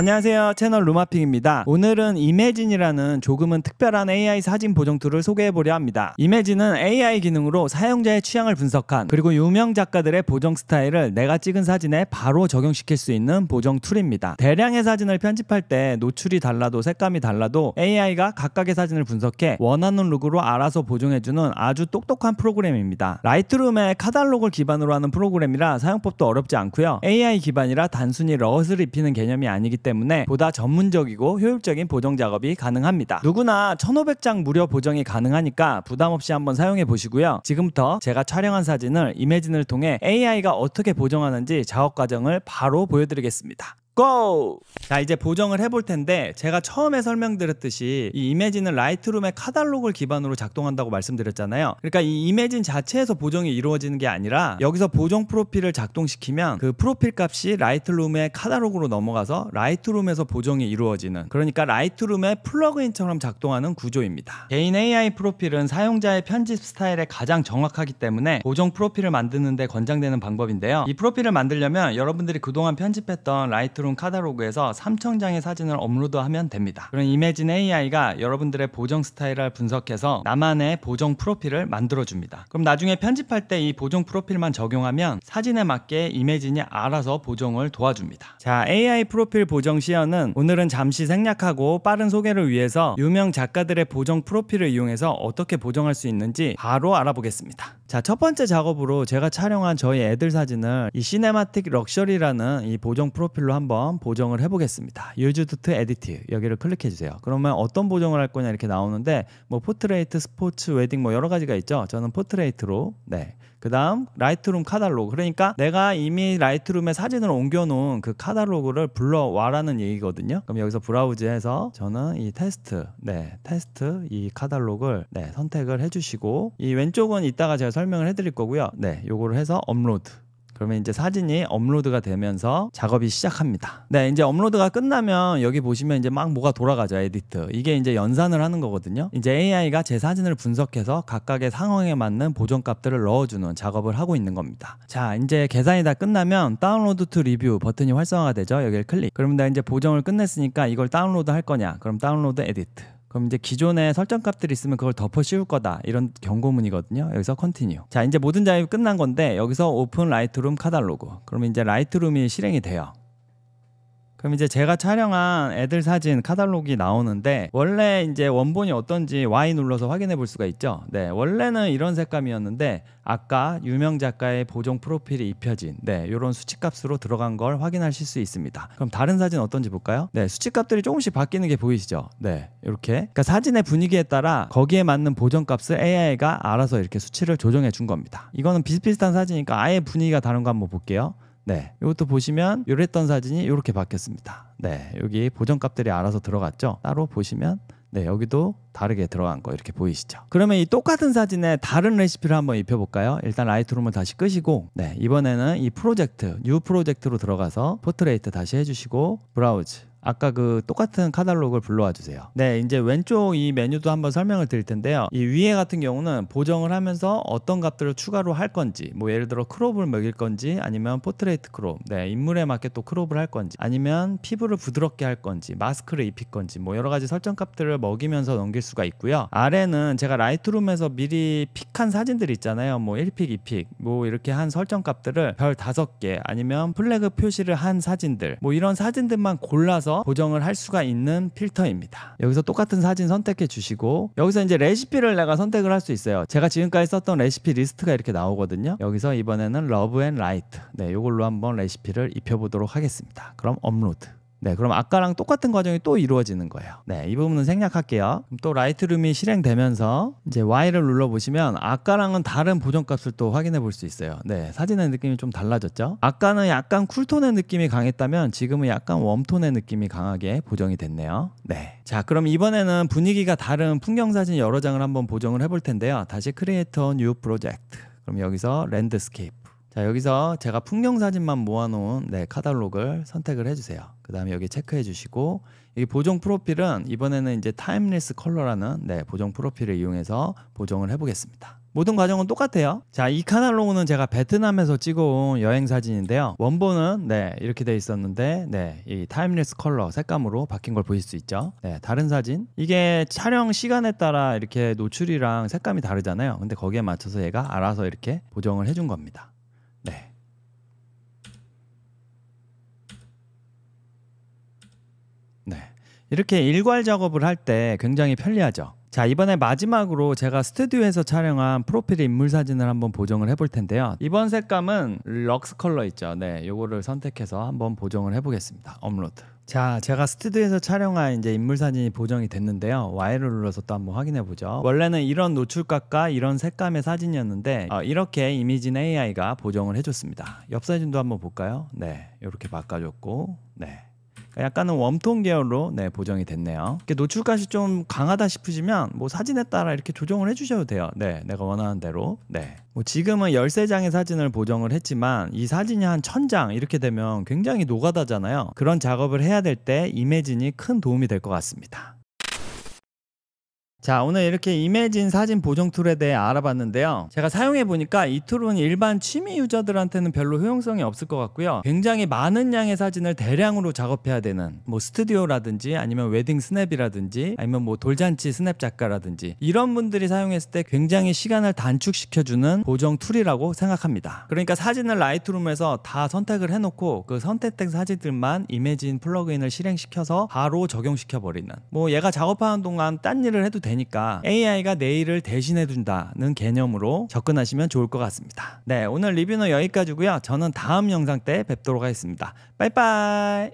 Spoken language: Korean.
안녕하세요 채널 루마핑입니다 오늘은 이매진이라는 조금은 특별한 AI 사진 보정 툴을 소개해보려 합니다 이매진은 AI 기능으로 사용자의 취향을 분석한 그리고 유명 작가들의 보정 스타일을 내가 찍은 사진에 바로 적용시킬 수 있는 보정 툴입니다 대량의 사진을 편집할 때 노출이 달라도 색감이 달라도 AI가 각각의 사진을 분석해 원하는 룩으로 알아서 보정해주는 아주 똑똑한 프로그램입니다 라이트룸의 카달록을 기반으로 하는 프로그램이라 사용법도 어렵지 않고요 AI 기반이라 단순히 럿을 입히는 개념이 아니기 때문에 때문에 보다 전문적이고 효율적인 보정 작업이 가능합니다. 누구나 1500장 무료 보정이 가능하니까 부담 없이 한번 사용해 보시고요. 지금부터 제가 촬영한 사진을 이미진을 통해 AI가 어떻게 보정하는지 작업 과정을 바로 보여드리겠습니다. 고! 자 이제 보정을 해볼 텐데 제가 처음에 설명드렸듯이 이이미지는 라이트룸의 카달그를 기반으로 작동한다고 말씀드렸잖아요 그러니까 이이미진 자체에서 보정이 이루어지는 게 아니라 여기서 보정 프로필을 작동시키면 그 프로필 값이 라이트룸의 카달로그로 넘어가서 라이트룸에서 보정이 이루어지는 그러니까 라이트룸의 플러그인처럼 작동하는 구조입니다 개인 AI 프로필은 사용자의 편집 스타일에 가장 정확하기 때문에 보정 프로필을 만드는데 권장되는 방법인데요 이 프로필을 만들려면 여러분들이 그동안 편집했던 라이트룸 모아 카탈로그에서 3 0장의 사진을 업로드하면 됩니다. 그런 이매진 AI가 여러분들의 보정 스타일을 분석해서 나만의 보정 프로필을 만들어줍니다. 그럼 나중에 편집할 때 이 보정 프로필만 적용하면 사진에 맞게 이매진이 알아서 보정을 도와줍니다. 자, AI 프로필 보정 시연은 오늘은 잠시 생략하고 빠른 소개를 위해서 유명 작가들의 보정 프로필을 이용해서 어떻게 보정할 수 있는지 바로 알아보겠습니다. 자, 첫 번째 작업으로 제가 촬영한 저희 애들 사진을 이 시네마틱 럭셔리라는 이 보정 프로필로 한번 한번 보정을 해보겠습니다. Use to Edit 여기를 클릭해주세요. 그러면 어떤 보정을 할 거냐 이렇게 나오는데 뭐 포트레이트, 스포츠, 웨딩 뭐 여러 가지가 있죠. 저는 포트레이트로 네. 그 다음 라이트룸 카달로그 그러니까 내가 이미 라이트룸에 사진을 옮겨놓은 그 카달로그를 불러와라는 얘기거든요 그럼 여기서 브라우즈해서 저는 이 테스트 네 테스트 이 카달로그를 네 선택을 해주시고 이 왼쪽은 이따가 제가 설명을 해드릴 거고요 네 요거를 해서 업로드 그러면 이제 사진이 업로드가 되면서 작업이 시작합니다. 네, 이제 업로드가 끝나면 여기 보시면 이제 막 뭐가 돌아가죠. 에디트. 이게 이제 연산을 하는 거거든요. 이제 AI가 제 사진을 분석해서 각각의 상황에 맞는 보정 값들을 넣어주는 작업을 하고 있는 겁니다. 자, 이제 계산이 다 끝나면 다운로드 투 리뷰 버튼이 활성화되죠. 여기를 클릭. 그럼 나 이제 보정을 끝냈으니까 이걸 다운로드 할 거냐? 그럼 다운로드 에디트. 그럼 이제 기존에 설정 값들이 있으면 그걸 덮어 씌울 거다 이런 경고문이거든요. 여기서 컨티뉴. 자 이제 모든 작업이 끝난 건데 여기서 오픈 라이트룸 카달로그. 그러면 이제 라이트룸이 실행이 돼요. 그럼 이제 제가 촬영한 애들 사진 카탈로그가 나오는데 원래 이제 원본이 어떤지 Y 눌러서 확인해 볼 수가 있죠. 네, 원래는 이런 색감이었는데 아까 유명 작가의 보정 프로필이 입혀진 네, 요런 수치값으로 들어간 걸 확인하실 수 있습니다. 그럼 다른 사진 어떤지 볼까요? 네, 수치값들이 조금씩 바뀌는 게 보이시죠? 네, 이렇게. 그러니까 사진의 분위기에 따라 거기에 맞는 보정값을 AI가 알아서 이렇게 수치를 조정해 준 겁니다. 이거는 비슷비슷한 사진이니까 아예 분위기가 다른 거 한번 볼게요. 네, 이것도 보시면 이랬던 사진이 이렇게 바뀌었습니다. 네, 여기 보정값들이 알아서 들어갔죠. 따로 보시면 네, 여기도 다르게 들어간 거 이렇게 보이시죠? 그러면 이 똑같은 사진에 다른 레시피를 한번 입혀볼까요? 일단 라이트룸을 다시 끄시고 네, 이번에는 이 프로젝트, 뉴 프로젝트로 들어가서 포트레이트 다시 해주시고 브라우즈 아까 그 똑같은 카달로그를 불러와 주세요. 네, 이제 왼쪽 이 메뉴도 한번 설명을 드릴 텐데요. 이 위에 같은 경우는 보정을 하면서 어떤 값들을 추가로 할 건지, 뭐 예를 들어 크롭을 먹일 건지, 아니면 포트레이트 크롭, 네 인물에 맞게 또 크롭을 할 건지, 아니면 피부를 부드럽게 할 건지, 마스크를 입힐 건지, 뭐 여러 가지 설정 값들을 먹이면서 넘길 수가 있고요. 아래는 제가 라이트룸에서 미리 픽한 사진들 있잖아요. 뭐 1픽, 2픽, 뭐 이렇게 한 설정 값들을 별5 개, 아니면 플래그 표시를 한 사진들, 뭐 이런 사진들만 골라서 맞춰서 보정을 할 수가 있는 필터입니다. 여기서 똑같은 사진 선택해 주시고 여기서 이제 레시피를 내가 선택을 할 수 있어요. 제가 지금까지 썼던 레시피 리스트가 이렇게 나오거든요. 여기서 이번에는 러브 앤 라이트 네, 이걸로 한번 레시피를 입혀보도록 하겠습니다. 그럼 업로드 네, 그럼 아까랑 똑같은 과정이 또 이루어지는 거예요. 네, 이 부분은 생략할게요. 그럼 또 라이트룸이 실행되면서 이제 Y를 눌러 보시면 아까랑은 다른 보정값을 또 확인해 볼 수 있어요. 네, 사진의 느낌이 좀 달라졌죠. 아까는 약간 쿨톤의 느낌이 강했다면 지금은 약간 웜톤의 느낌이 강하게 보정이 됐네요. 네, 자 그럼 이번에는 분위기가 다른 풍경 사진 여러 장을 한번 보정을 해볼 텐데요. 다시 크리에이터 뉴 프로젝트. 그럼 여기서 랜드스케이프 자 여기서 제가 풍경 사진만 모아놓은 네카달그를 선택을 해주세요. 그 다음에 여기 체크해주시고 여기 보정 프로필은 이번에는 이제 타임리스 컬러라는 네 보정 프로필을 이용해서 보정을 해보겠습니다. 모든 과정은 똑같아요. 자, 이 카날로그는 제가 베트남에서 찍어온 여행 사진인데요. 원본은 네 이렇게 돼 있었는데 네이 타임리스 컬러 색감으로 바뀐 걸 보실 수 있죠. 네 다른 사진 이게 촬영 시간에 따라 이렇게 노출이랑 색감이 다르잖아요. 근데 거기에 맞춰서 얘가 알아서 이렇게 보정을 해 준 겁니다. 네. 네. 이렇게 일괄 작업을 할 때 굉장히 편리하죠. 자 이번에 마지막으로 제가 스튜디오에서 촬영한 프로필 인물 사진을 한번 보정을 해볼 텐데요 이번 색감은 럭스 컬러 있죠 네 요거를 선택해서 한번 보정을 해보겠습니다 업로드 자 제가 스튜디오에서 촬영한 이제 인물 사진이 보정이 됐는데요 Y를 눌러서 또 한번 확인해 보죠 원래는 이런 노출각과 이런 색감의 사진이었는데 어, 이렇게 이미진 AI가 보정을 해줬습니다 옆 사진도 한번 볼까요 네 이렇게 바꿔줬고 네 그러니까 약간은 웜톤 계열로 네, 보정이 됐네요. 노출값이 좀 강하다 싶으시면 뭐 사진에 따라 이렇게 조정을 해주셔도 돼요. 네, 내가 원하는 대로. 네. 뭐 지금은 13장의 사진을 보정을 했지만 이 사진이 한 1000장 이렇게 되면 굉장히 노가다잖아요. 그런 작업을 해야 될 때 이미진이 큰 도움이 될 것 같습니다. 자 오늘 이렇게 이미진 사진 보정 툴에 대해 알아봤는데요 제가 사용해보니까 이 툴은 일반 취미 유저들한테는 별로 효용성이 없을 것 같고요 굉장히 많은 양의 사진을 대량으로 작업해야 되는 뭐 스튜디오라든지 아니면 웨딩 스냅이라든지 아니면 뭐 돌잔치 스냅 작가라든지 이런 분들이 사용했을 때 굉장히 시간을 단축시켜주는 보정 툴이라고 생각합니다 그러니까 사진을 라이트룸에서 다 선택을 해놓고 그 선택된 사진들만 이미진 플러그인을 실행시켜서 바로 적용시켜버리는 뭐 얘가 작업하는 동안 딴 일을 해도 되 되니까 AI가 내 일을 대신해 준다는 개념으로 접근하시면 좋을 것 같습니다. 네, 오늘 리뷰는 여기까지고요. 저는 다음 영상 때 뵙도록 하겠습니다. 빠이빠이.